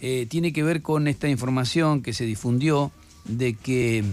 Eh, tiene que ver con esta información que se difundió de que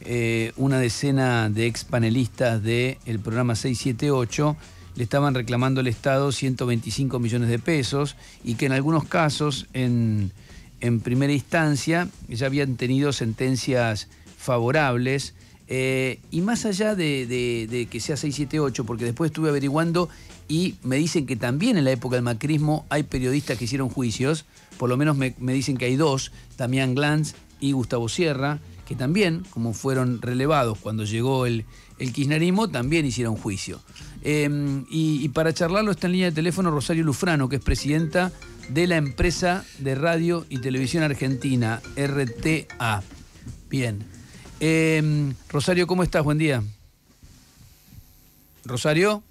eh, una decena de ex panelistas del programa 678 le estaban reclamando al Estado 125 millones de pesos y que en algunos casos, en, primera instancia, ya habían tenido sentencias favorables. Eh, y más allá de, que sea 678, porque después estuve averiguando y me dicen que también en la época del macrismo hay periodistas que hicieron juicios, por lo menos me, dicen que hay dos, Damián Glanz y Gustavo Sierra, que también, como fueron relevados cuando llegó el, el kirchnerismo, también hicieron juicio. Em, y, para charlarlo está en línea de teléfono Rosario Lufrano, que es presidenta de la empresa de radio y televisión argentina, RTA. Bien. Em, Rosario, ¿cómo estás? Buen día. Rosario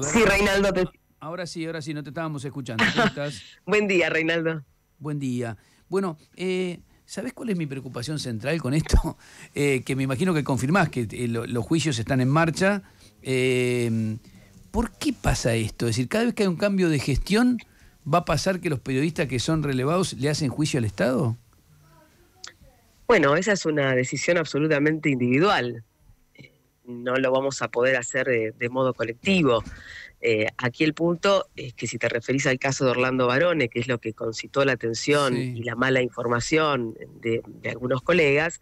sí, Reinaldo. Ahora sí, ahora sí, no te estábamos escuchando. Buen día, Reinaldo. Buen día. Bueno, eh, ¿sabes cuál es mi preocupación central con esto? Eh, que me imagino que confirmás que eh, los juicios están en marcha. Eh, ¿Por qué pasa esto? Es decir, cada vez que hay un cambio de gestión, ¿va a pasar que los periodistas que son relevados le hacen juicio al Estado? Bueno, esa es una decisión absolutamente individual no lo vamos a poder hacer de, modo colectivo. Eh, aquí el punto es que si te referís al caso de Orlando Barone, que es lo que concitó la atención y la mala información de, algunos colegas,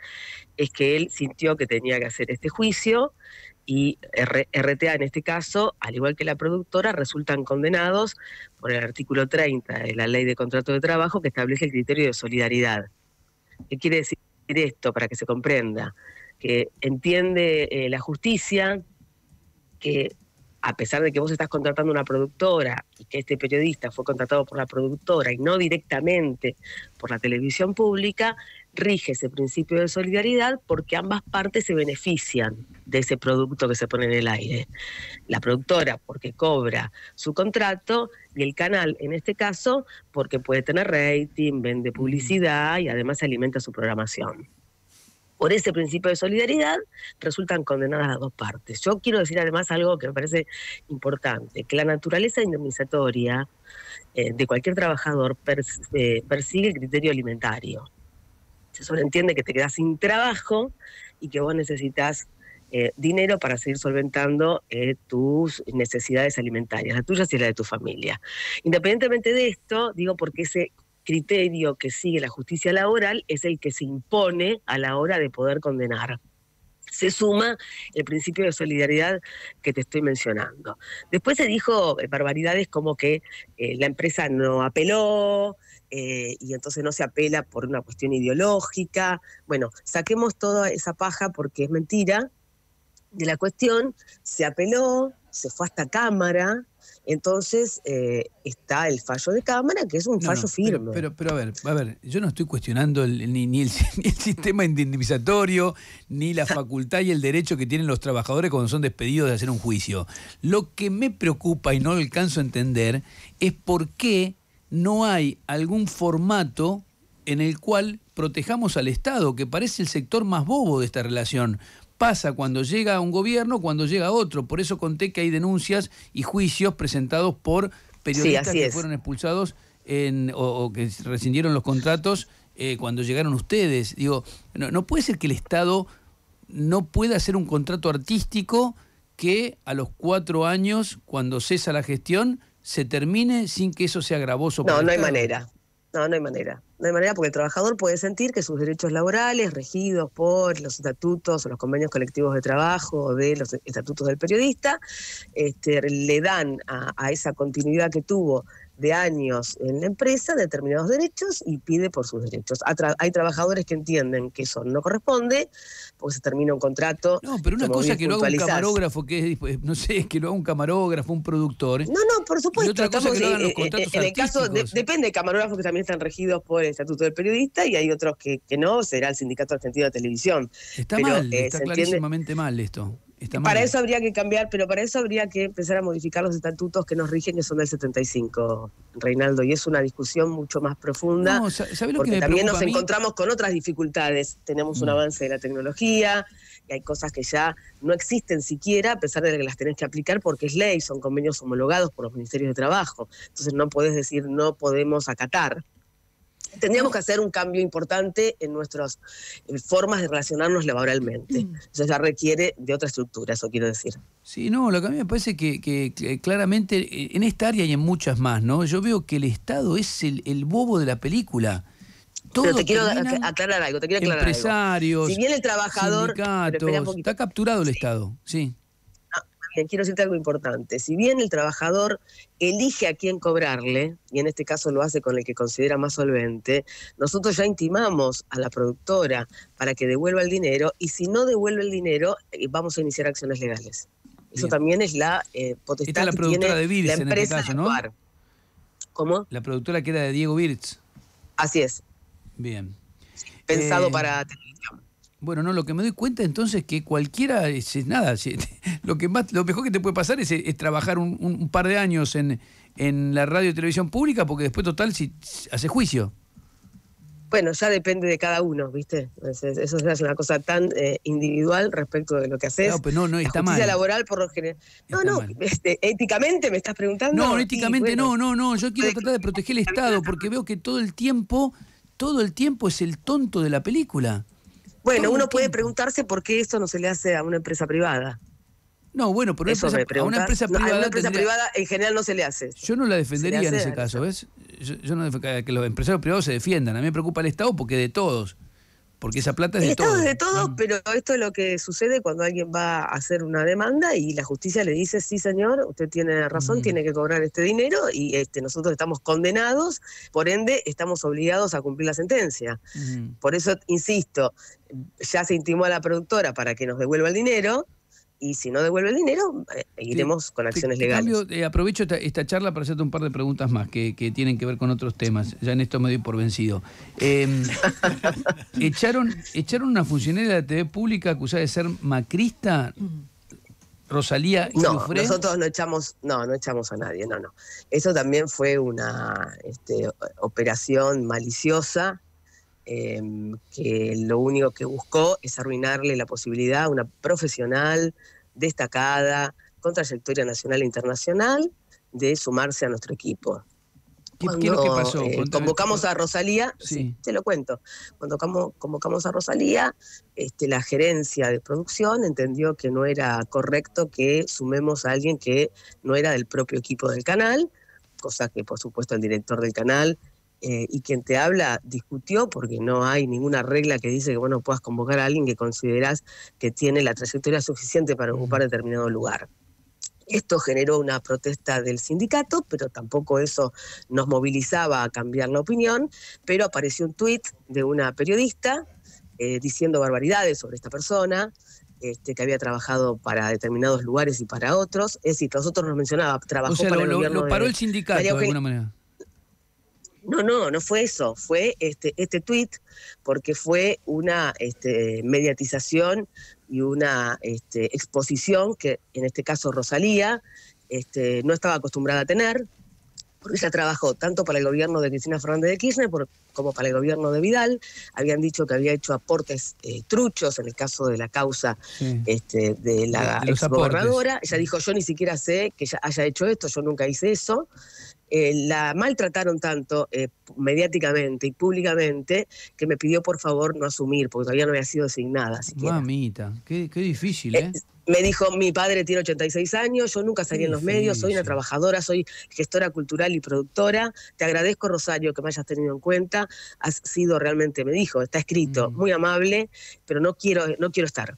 es que él sintió que tenía que hacer este juicio y RTA en este caso, al igual que la productora, resultan condenados por el artículo 30 de la ley de contrato de trabajo que establece el criterio de solidaridad. ¿Qué quiere decir esto para que se comprenda? que entiende eh, la justicia, que a pesar de que vos estás contratando una productora y que este periodista fue contratado por la productora y no directamente por la televisión pública, rige ese principio de solidaridad porque ambas partes se benefician de ese producto que se pone en el aire. La productora porque cobra su contrato y el canal en este caso porque puede tener rating, vende publicidad y además alimenta su programación por ese principio de solidaridad, resultan condenadas las dos partes. Yo quiero decir además algo que me parece importante, que la naturaleza indemnizatoria eh, de cualquier trabajador eh, persigue el criterio alimentario. Se sobreentiende que te quedas sin trabajo y que vos necesitas eh, dinero para seguir solventando tus necesidades alimentarias, las tuyas y las de tu familia. Independientemente de esto, digo porque ese criterio que sigue la justicia laboral es el que se impone a la hora de poder condenar. Se suma el principio de solidaridad que te estoy mencionando. Después se dijo eh, barbaridades como que eh, la empresa no apeló, eh, y entonces no se apela por una cuestión ideológica. Bueno, saquemos toda esa paja porque es mentira de la cuestión, se apeló, se fue hasta Cámara, entonces eh, está el fallo de Cámara, que es un fallo firme. Pero, pero, a ver, a ver, yo no estoy cuestionando ni, el, sistema indemnizatorio, ni la facultad y el derecho que tienen los trabajadores cuando son despedidos de hacer un juicio. Lo que me preocupa y no alcanzo a entender es por qué no hay algún formato en el cual protejamos al Estado, que parece el sector más bobo de esta relación pasa cuando llega un gobierno, cuando llega otro. Por eso conté que hay denuncias y juicios presentados por periodistas que fueron expulsados en, o, que rescindieron los contratos eh, cuando llegaron ustedes. Digo, no, puede ser que el Estado no pueda hacer un contrato artístico que a los cuatro años, cuando cesa la gestión, se termine sin que eso sea gravoso. No, no hay manera. No, no hay manera de manera porque el trabajador puede sentir que sus derechos laborales, regidos por los estatutos o los convenios colectivos de trabajo o de los estatutos del periodista, este, le dan a esa continuidad que tuvo de años en la empresa determinados derechos y pide por sus derechos. hay trabajadores que entienden que eso no corresponde, porque se termina un contrato. No, pero una cosa que lo haga un camarógrafo, que eh, no sé, que lo haga un camarógrafo, un productor. ¿eh? No, no, por supuesto. en el caso, depende de camarógrafos que también están regidos por el Estatuto del Periodista y hay otros que, no, será el Sindicato Argentino de Televisión. Está mal, eh, está clarísimamente mal esto para eso habría que cambiar, pero para eso habría que empezar a modificar los estatutos que nos rigen, que son del 75, Reinaldo, y es una discusión mucho más profunda, también nos encontramos con otras dificultades. Tenemos un mm. avance de la tecnología, y hay cosas que ya no existen siquiera, a pesar de que las tenés que aplicar porque es ley, son convenios homologados por los ministerios de trabajo. Entonces no podés decir no podemos acatar. Tendríamos que hacer un cambio importante en nuestras formas de relacionarnos laboralmente. Mm. Eso ya requiere de otra estructura, eso quiero decir. Sí, no, lo que a mí me parece que, eh, claramente eh, en esta área y en muchas más, ¿no? Yo veo que el Estado es el, bobo de la película. Pero te quiero aclarar algo, te quiero aclarar empresarios, algo. Si bien el trabajador... está capturado el Estado, sí quiero decirte algo importante. Si bien el trabajador elige a quién cobrarle, y en este caso lo hace con el que considera más solvente, nosotros ya intimamos a la productora para que devuelva el dinero y si no devuelve el dinero, eh, vamos a iniciar acciones legales. Eso también es la eh, potestad la productora de la este empresa en caso, ¿Cómo? La productora que era de Diego Birz. Así es. Bien. Pensado eh, para bueno, no, lo que me doy cuenta entonces es que cualquiera es, nada. lo, que más, lo mejor que te puede pasar es, trabajar un, par de años en, en la radio y televisión pública, porque después, total, si, hace juicio. Bueno, ya depende de cada uno, ¿viste? Eso es una cosa tan eh, individual respecto de lo que haces. No, pero no, no está la justicia mal. laboral por lo general. No, no, este, éticamente me estás preguntando. No, éticamente no, no, no. Yo quiero tratar de proteger el Estado porque veo que todo el tiempo, todo el tiempo es el tonto de la película. Bueno, uno puede preguntarse por qué esto no se le hace a una empresa privada. No, bueno, por Eso a una empresa privada. en general no se le hace. Yo no la defendería en ese caso, ¿ves? Yo, que los empresarios privados se defiendan. A mí me preocupa el Estado porque de todos porque esa plata es de todos. de todos, mm. pero esto es lo que sucede cuando alguien va a hacer una demanda y la justicia le dice, sí señor, usted tiene razón, mm. tiene que cobrar este dinero y este, nosotros estamos condenados, por ende estamos obligados a cumplir la sentencia. Mm. Por eso, insisto, ya se intimó a la productora para que nos devuelva el dinero, y si no devuelve el dinero, eh, iremos con acciones legales. Cambio, eh, aprovecho esta, charla para hacerte un par de preguntas más que, tienen que ver con otros temas. Ya en esto me doy por vencido. Em, echaron, echaron una funcionaria de la TV pública acusada de ser macrista. Rosalía No, nosotros no echamos, no, no echamos a nadie, no, no. Eso también fue una este, operación maliciosa Em, que lo único que buscó es arruinarle la posibilidad a una profesional destacada, con trayectoria nacional e internacional, de sumarse a nuestro equipo. ¿Qué, es lo que pasó? Eh, convocamos a Rosalía, te lo cuento. Cuando convocamos a Rosalía, este, la gerencia de producción entendió que no era correcto que sumemos a alguien que no era del propio equipo del canal, cosa que por supuesto el director del canal eh, y quien te habla discutió, porque no hay ninguna regla que dice que bueno puedas convocar a alguien que consideras que tiene la trayectoria suficiente para ocupar determinado lugar. Esto generó una protesta del sindicato, pero tampoco eso nos movilizaba a cambiar la opinión, pero apareció un tuit de una periodista eh, diciendo barbaridades sobre esta persona, este, que había trabajado para determinados lugares y para otros. Es decir, nosotros nos mencionaba, trabajó o para el gobierno paró el sindicato de alguna manera. No, no, no fue eso, fue este, este tuit, porque fue una este, mediatización y una este, exposición que en este caso Rosalía este, no estaba acostumbrada a tener, porque ella trabajó tanto para el gobierno de Cristina Fernández de Kirchner como para el gobierno de Vidal. Habían dicho que había hecho aportes eh, truchos en el caso de la causa de la exgobernadora. Ella dijo, yo ni siquiera sé que ella haya hecho esto, yo nunca hice eso. Eh, la maltrataron tanto eh, mediáticamente y públicamente que me pidió por favor no asumir, porque todavía no había sido designada. Mamita, qué, qué difícil, eh, ¿eh? me dijo, mi padre tiene 86 años, yo nunca salí en los medios, soy una trabajadora, soy gestora cultural y productora, te agradezco Rosario que me hayas tenido en cuenta, has sido realmente, me dijo, está escrito, mm. muy amable, pero no quiero, no quiero estar.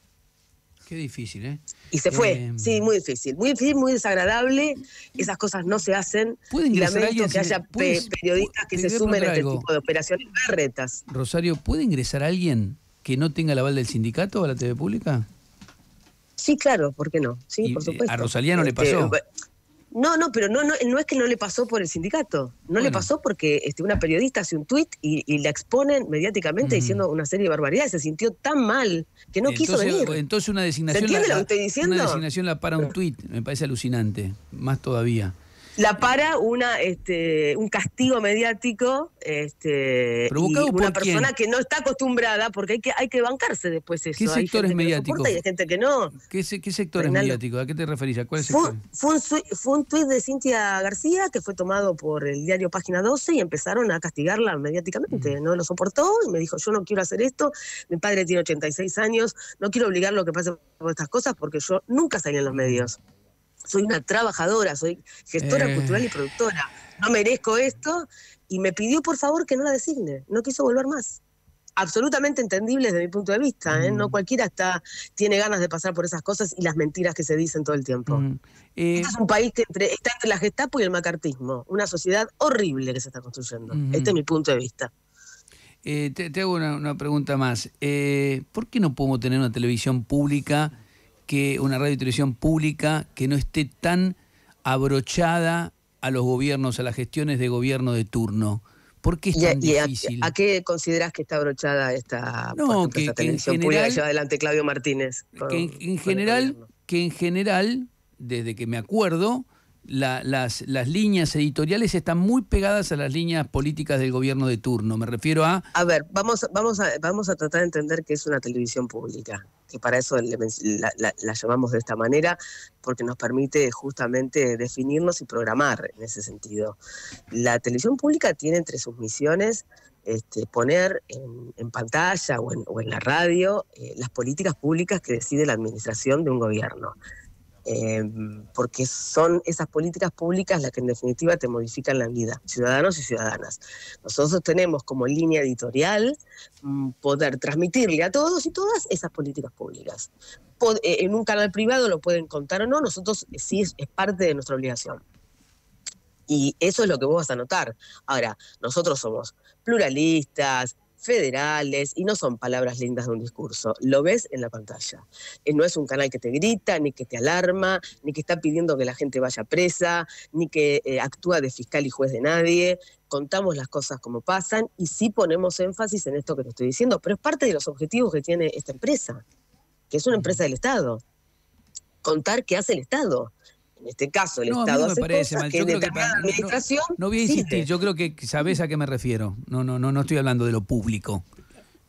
Qué difícil, ¿eh? Y se fue. Em. Sí, muy difícil. Muy difícil, muy desagradable. Esas cosas no se hacen. ¿Puede ingresar que haya pues, periodistas que se sumen a este tipo de operaciones retas Rosario, ¿puede ingresar alguien que no tenga la aval del sindicato a la TV pública? Sí, claro, ¿por qué no? Sí, por eh, supuesto. A Rosalía no le este, pasó. Eh, no, no, pero no, no, no es que no le pasó por el sindicato, no le pasó porque este, una periodista hace un tuit y, y, la exponen mediáticamente diciendo una serie de barbaridades, se sintió tan mal que no quiso venir. Entonces una designación, la, lo diciendo? Una designación la para un tuit, me parece alucinante, más todavía la para una este, un castigo mediático este, una persona que no está acostumbrada porque hay que hay que bancarse después eso. ¿Qué sectores mediáticos? hay gente que no. ¿Qué, qué sectores ¿A qué te referís? cuál fue, fue, un, fue tuit de Cintia García que fue tomado por el diario Página 12 y empezaron a castigarla mediáticamente. Mm. No lo soportó y me dijo, yo no quiero hacer esto, mi padre tiene 86 años, no quiero obligar a que pase por estas cosas porque yo nunca salí en los medios soy una trabajadora, soy gestora eh. cultural y productora, no merezco esto, y me pidió por favor que no la designe, no quiso volver más. Absolutamente entendible desde mi punto de vista, ¿eh? no mm. cualquiera está, tiene ganas de pasar por esas cosas y las mentiras que se dicen todo el tiempo. Mm. Eh, este es un país que entre, está entre la Gestapo y el macartismo, una sociedad horrible que se está construyendo. Mm. Este es mi punto de vista. Eh, te, hago una, una pregunta más. ¿Por qué no podemos tener una televisión pública? que una radio y televisión pública que no esté tan abrochada a los gobiernos, a las gestiones de gobierno de turno. ¿Por qué es tan difícil? a, qué consideras que está abrochada esta, pública lleva adelante Claudio Martínez? general, que en general, desde que me acuerdo, las, las, líneas editoriales están muy pegadas a las líneas políticas del gobierno de turno. Me refiero a... A ver, vamos, vamos, a, vamos a tratar de entender que es una televisión pública, que para eso la, llamamos de esta manera, porque nos permite justamente definirnos y programar en ese sentido. La televisión pública tiene entre sus misiones... Este, poner en, pantalla o en, la radio eh, las políticas públicas que decide la administración de un gobierno. Em, porque son esas políticas públicas las que en definitiva te modifican la vida, ciudadanos y ciudadanas. Nosotros tenemos como línea editorial mm, poder transmitirle a todos y todas esas políticas públicas. Eh, en un canal privado lo pueden contar o no, nosotros eh, sí es, es parte de nuestra obligación. Y eso es lo que vos vas a notar. Ahora, nosotros somos pluralistas, federales, y no son palabras lindas de un discurso, lo ves en la pantalla. Eh, no es un canal que te grita, ni que te alarma, ni que está pidiendo que la gente vaya presa, ni que eh, actúa de fiscal y juez de nadie, contamos las cosas como pasan y sí ponemos énfasis en esto que te estoy diciendo, pero es parte de los objetivos que tiene esta empresa, que es una empresa del Estado. Contar qué hace el Estado, en este caso el Estado hace parece, cosas que administración no, no voy a insistir, yo creo que sabes a qué me refiero. No, no, no, no estoy hablando de lo público.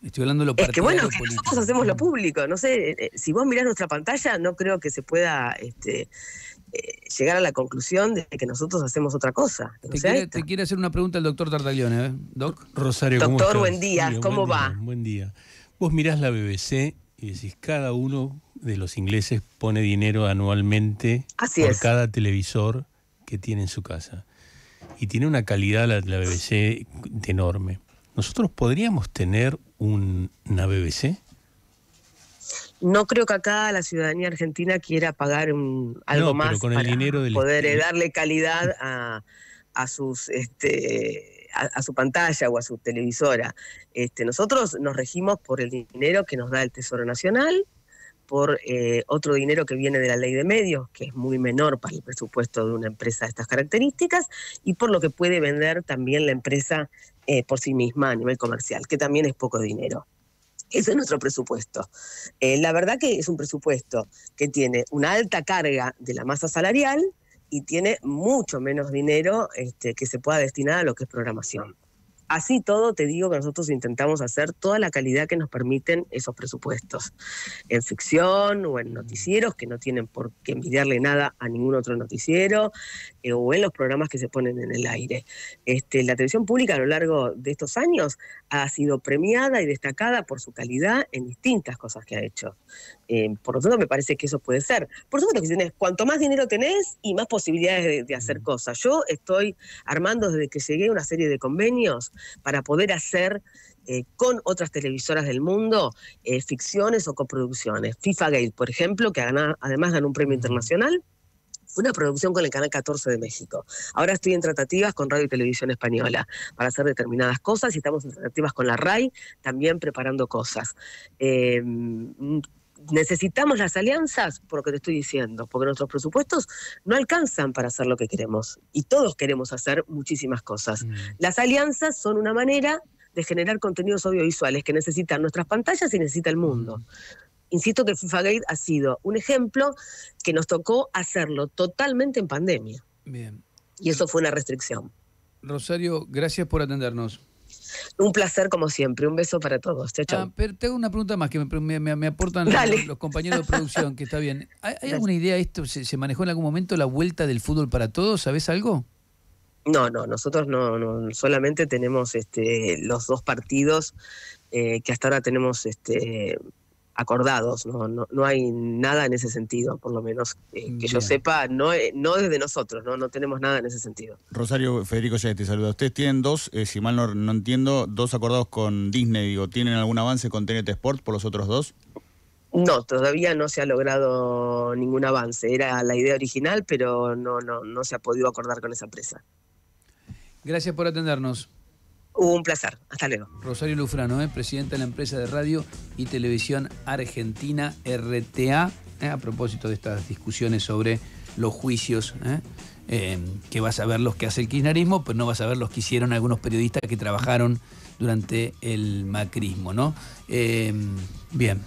Estoy hablando de lo Es que bueno, nosotros hacemos lo público. No sé, eh, eh, si vos mirás nuestra pantalla, no creo que se pueda este, eh, llegar a la conclusión de que nosotros hacemos otra cosa. te, quiere, hacer una pregunta el doctor Tartaglione, Doc. Rosario, Doctor, buen día, ¿cómo va? buen día. Vos mirás la BBC y decís, cada uno de los ingleses pone dinero anualmente por cada televisor que tiene en su casa. Y tiene una calidad la, BBC BBC enorme. ¿Nosotros podríamos tener una BBC? No creo que acá la ciudadanía argentina quiera pagar un, algo más para poder eh, darle calidad a, sus este, a, su pantalla o a su televisora. Este, nosotros nos regimos por el dinero que nos da el Tesoro Nacional, por eh, otro dinero que viene de la ley de medios, que es muy menor para el presupuesto de una empresa de estas características, y por lo que puede vender también la empresa eh, por sí misma a nivel comercial, que también es poco dinero. Ese es nuestro presupuesto. Eh, la verdad que es un presupuesto que tiene una alta carga de la masa salarial, y tiene mucho menos dinero este, que se pueda destinar a lo que es programación. Así todo, te digo que nosotros intentamos hacer toda la calidad que nos permiten esos presupuestos, en ficción o en noticieros que no tienen por qué envidiarle nada a ningún otro noticiero, eh, o en los programas que se ponen en el aire. Este, la televisión pública a lo largo de estos años ha sido premiada y destacada por su calidad en distintas cosas que ha hecho. Eh, por lo tanto, me parece que eso puede ser. Por supuesto que tienes, cuanto más dinero tenés y más posibilidades de, de hacer cosas. Yo estoy armando desde que llegué una serie de convenios para poder hacer eh, con otras televisoras del mundo eh, ficciones o coproducciones. FIFA Gate, por ejemplo, que además ganó un premio internacional, fue una producción con el Canal 14 de México. Ahora estoy en tratativas con Radio y Televisión Española para hacer determinadas cosas y estamos en tratativas con la RAI también preparando cosas. Eh, necesitamos las alianzas, porque te estoy diciendo, porque nuestros presupuestos no alcanzan para hacer lo que queremos y todos queremos hacer muchísimas cosas. Mm. Las alianzas son una manera de generar contenidos audiovisuales que necesitan nuestras pantallas y necesita el mundo. Mm. Insisto que FIFA Gate ha sido un ejemplo que nos tocó hacerlo totalmente en pandemia. Bien. Y eso fue una restricción. Rosario, gracias por atendernos. Un placer como siempre. Un beso para todos. Te ah, pero tengo una pregunta más que me, aportan los, compañeros de producción, que está bien. ¿Hay, alguna idea esto? ¿se, manejó en algún momento la vuelta del fútbol para todos? ¿Sabes algo? No, no, nosotros no, solamente tenemos este, los dos partidos eh, que hasta ahora tenemos este, acordados, ¿no? No, hay nada en ese sentido, por lo menos eh, que yo sepa, no, eh, no desde nosotros, ¿no? no tenemos nada en ese sentido. Rosario Federico ya te saluda. Ustedes tienen dos, eh, si mal no, entiendo, dos acordados con Disney, digo, ¿tienen algún avance con TNT Sports por los otros dos? No, todavía no se ha logrado ningún avance. Era la idea original, pero no, no, no se ha podido acordar con esa empresa. Gracias por atendernos. Un placer. Hasta luego. Rosario Lufrano, ¿eh? presidente de la empresa de radio y televisión argentina RTA, eh, a propósito de estas discusiones sobre los juicios. Eh, eh, que vas a ver los que hace el kirchnerismo, pues no vas a ver los que hicieron algunos periodistas que trabajaron durante el macrismo, ¿no? bien.